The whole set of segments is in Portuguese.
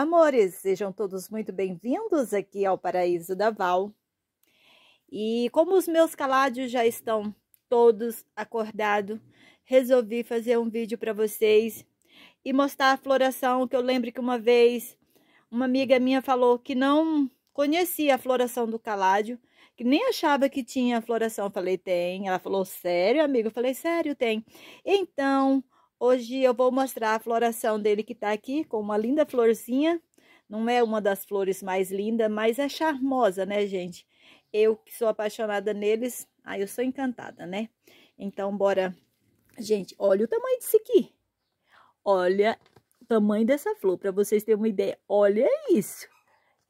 amores! Sejam todos muito bem-vindos aqui ao Paraíso da Val. E como os meus caládios já estão todos acordados, resolvi fazer um vídeo para vocês e mostrar a floração, que eu lembro que uma vez uma amiga minha falou que não conhecia a floração do caládio, que nem achava que tinha floração. Eu falei, tem. Ela falou, sério, amigo? Eu falei, sério, tem. Então, Hoje eu vou mostrar a floração dele que tá aqui, com uma linda florzinha. Não é uma das flores mais lindas, mas é charmosa, né, gente? Eu que sou apaixonada neles, aí ah, eu sou encantada, né? Então, bora... Gente, olha o tamanho disso aqui. Olha o tamanho dessa flor, para vocês terem uma ideia. Olha isso!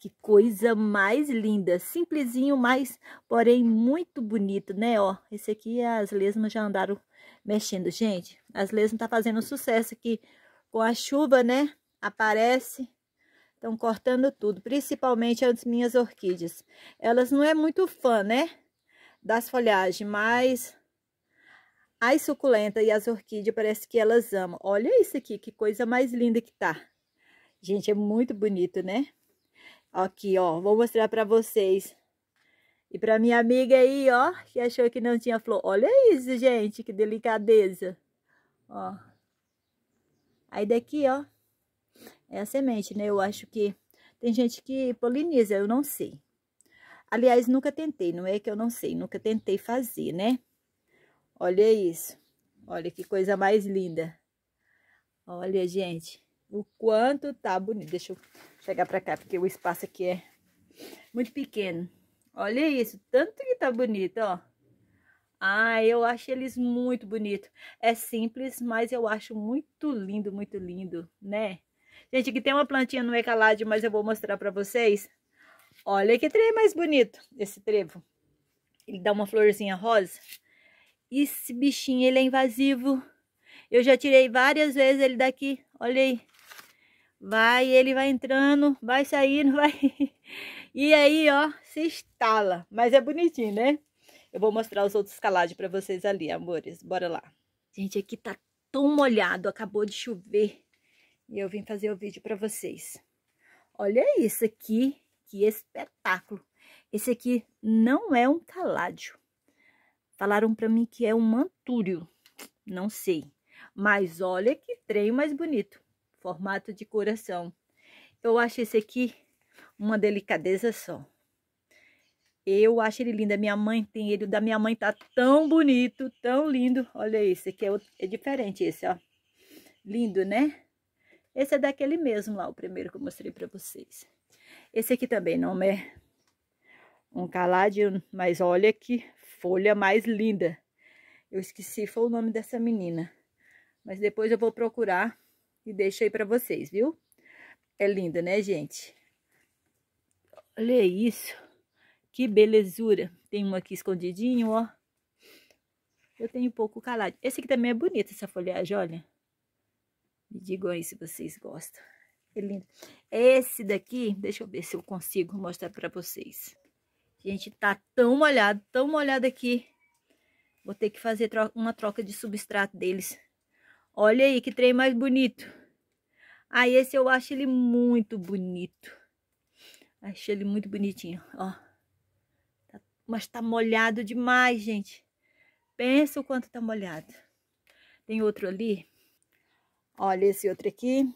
Que coisa mais linda, simplesinho, mas porém muito bonito, né? Ó, esse aqui as lesmas já andaram mexendo. Gente, as lesmas tá fazendo sucesso aqui com a chuva, né? Aparece. Estão cortando tudo, principalmente as minhas orquídeas. Elas não é muito fã, né? Das folhagens, mas as suculentas e as orquídeas parece que elas amam. Olha isso aqui, que coisa mais linda que tá. Gente, é muito bonito, né? Aqui, ó, vou mostrar pra vocês. E pra minha amiga aí, ó, que achou que não tinha flor. Olha isso, gente, que delicadeza ó. Aí daqui, ó, é a semente, né? Eu acho que tem gente que poliniza, eu não sei. Aliás, nunca tentei, não é que eu não sei, nunca tentei fazer, né? Olha isso. Olha que coisa mais linda. Olha, gente, o quanto tá bonito. Deixa eu chegar pra cá, porque o espaço aqui é muito pequeno. Olha isso, tanto que tá bonito, ó. Ah, eu acho eles muito bonitos. É simples, mas eu acho muito lindo, muito lindo, né? Gente, aqui tem uma plantinha no ecalade, mas eu vou mostrar para vocês. Olha que trevo mais bonito, esse trevo. Ele dá uma florzinha rosa. Esse bichinho, ele é invasivo. Eu já tirei várias vezes ele daqui, olha aí. Vai, ele vai entrando, vai saindo, vai... E aí, ó, se instala. Mas é bonitinho, né? Eu vou mostrar os outros calados para vocês ali, amores. Bora lá. Gente, aqui tá tão molhado, acabou de chover. E eu vim fazer o vídeo para vocês. Olha isso aqui, que espetáculo. Esse aqui não é um caládio. Falaram para mim que é um mantúrio. Não sei. Mas olha que trem mais bonito. Formato de coração. Eu acho esse aqui uma delicadeza só. Eu acho ele lindo. A minha mãe tem ele. O da minha mãe tá tão bonito, tão lindo. Olha esse aqui, é, outro, é diferente esse, ó. Lindo, né? Esse é daquele mesmo lá, o primeiro que eu mostrei pra vocês. Esse aqui também não é um caládio, mas olha que folha mais linda. Eu esqueci, foi o nome dessa menina. Mas depois eu vou procurar e deixo aí pra vocês, viu? É linda, né, gente? Olha isso. Que belezura. Tem um aqui escondidinho, ó. Eu tenho pouco calado. Esse aqui também é bonito, essa folhagem, olha. Me digam aí se vocês gostam. É lindo. Esse daqui, deixa eu ver se eu consigo mostrar pra vocês. Gente, tá tão molhado, tão molhado aqui. Vou ter que fazer uma troca de substrato deles. Olha aí, que trem mais bonito. Aí ah, esse eu acho ele muito bonito. Achei ele muito bonitinho, ó. Mas tá molhado demais, gente. Pensa o quanto tá molhado. Tem outro ali. Olha esse outro aqui.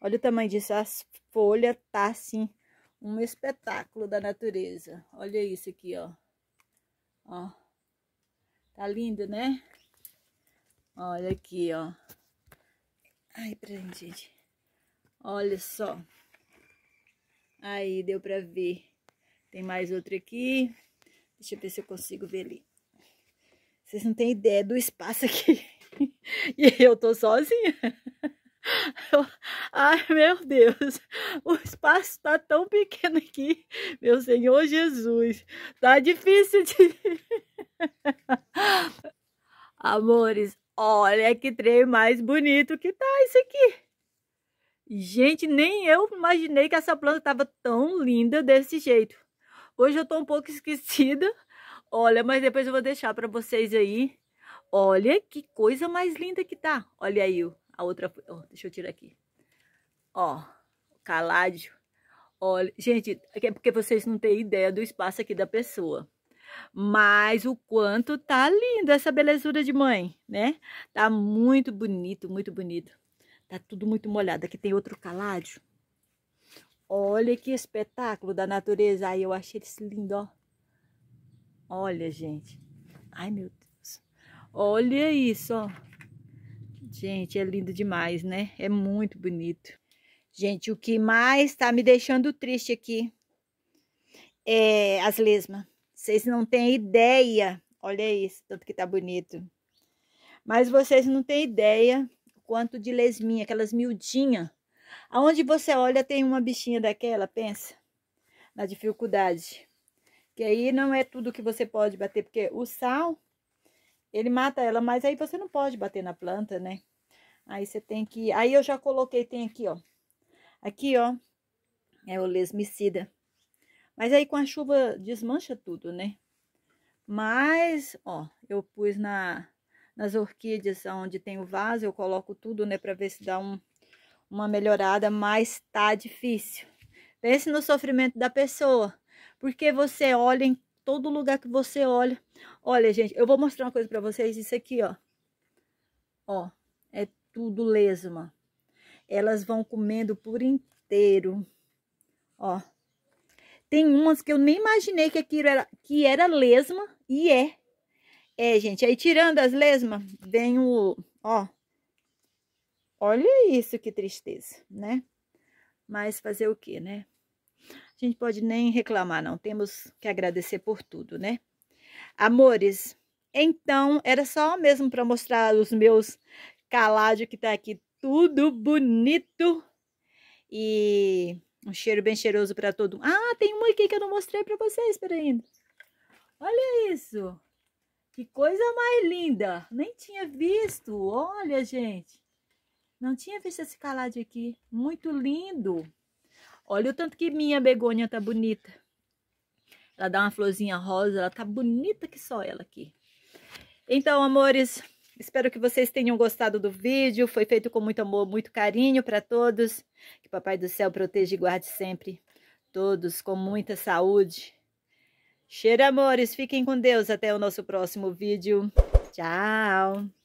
Olha o tamanho disso. As folhas tá assim. Um espetáculo da natureza. Olha isso aqui, ó. Ó. Tá lindo, né? Olha aqui, ó. Ai, pra gente. Olha só. Aí, deu pra ver. Tem mais outro aqui. Deixa eu ver se eu consigo ver ali. Vocês não têm ideia do espaço aqui. e eu tô sozinha. Eu, ai, meu Deus, o espaço está tão pequeno aqui, meu Senhor Jesus, tá difícil de. Amores, olha que trem mais bonito que tá isso aqui. Gente, nem eu imaginei que essa planta tava tão linda desse jeito. Hoje eu tô um pouco esquecida. Olha, mas depois eu vou deixar para vocês aí. Olha que coisa mais linda que tá. Olha aí a outra. Oh, deixa eu tirar aqui. Ó, caládio. Olha, gente, é porque vocês não têm ideia do espaço aqui da pessoa. Mas o quanto tá lindo essa belezura de mãe, né? Tá muito bonito, muito bonito. Tá tudo muito molhado. Aqui tem outro caládio. Olha que espetáculo da natureza. Aí eu achei esse lindo, ó. Olha, gente. Ai, meu Deus. Olha isso, ó. Gente, é lindo demais, né? É muito bonito. Gente, o que mais tá me deixando triste aqui é as lesmas. Vocês não têm ideia. Olha isso, tanto que tá bonito. Mas vocês não têm ideia o quanto de lesminha, aquelas miudinhas Aonde você olha tem uma bichinha daquela, pensa na dificuldade. Que aí não é tudo que você pode bater, porque o sal, ele mata ela, mas aí você não pode bater na planta, né? Aí você tem que... Aí eu já coloquei, tem aqui, ó. Aqui, ó, é o lesmicida. Mas aí com a chuva desmancha tudo, né? Mas, ó, eu pus na, nas orquídeas onde tem o vaso, eu coloco tudo, né, pra ver se dá um, uma melhorada, mas tá difícil. Pense no sofrimento da pessoa, porque você olha em todo lugar que você olha. Olha, gente, eu vou mostrar uma coisa para vocês, isso aqui, ó. Ó, é tudo lesma. Elas vão comendo por inteiro. Ó. Tem umas que eu nem imaginei que aquilo era, que era lesma e é. É, gente, aí tirando as lesmas, vem o, ó, Olha isso, que tristeza, né? Mas fazer o quê, né? A gente pode nem reclamar, não. Temos que agradecer por tudo, né? Amores, então era só mesmo para mostrar os meus caládio que tá aqui tudo bonito. E um cheiro bem cheiroso para todo mundo. Ah, tem um aqui que eu não mostrei para vocês, peraí. Olha isso. Que coisa mais linda. Nem tinha visto. Olha, gente. Não tinha visto esse calade aqui. Muito lindo. Olha o tanto que minha begônia tá bonita. Ela dá uma florzinha rosa, ela tá bonita que só ela aqui. Então, amores, espero que vocês tenham gostado do vídeo. Foi feito com muito amor, muito carinho para todos. Que Papai do Céu proteja e guarde sempre todos com muita saúde. Cheiro, amores. Fiquem com Deus. Até o nosso próximo vídeo. Tchau.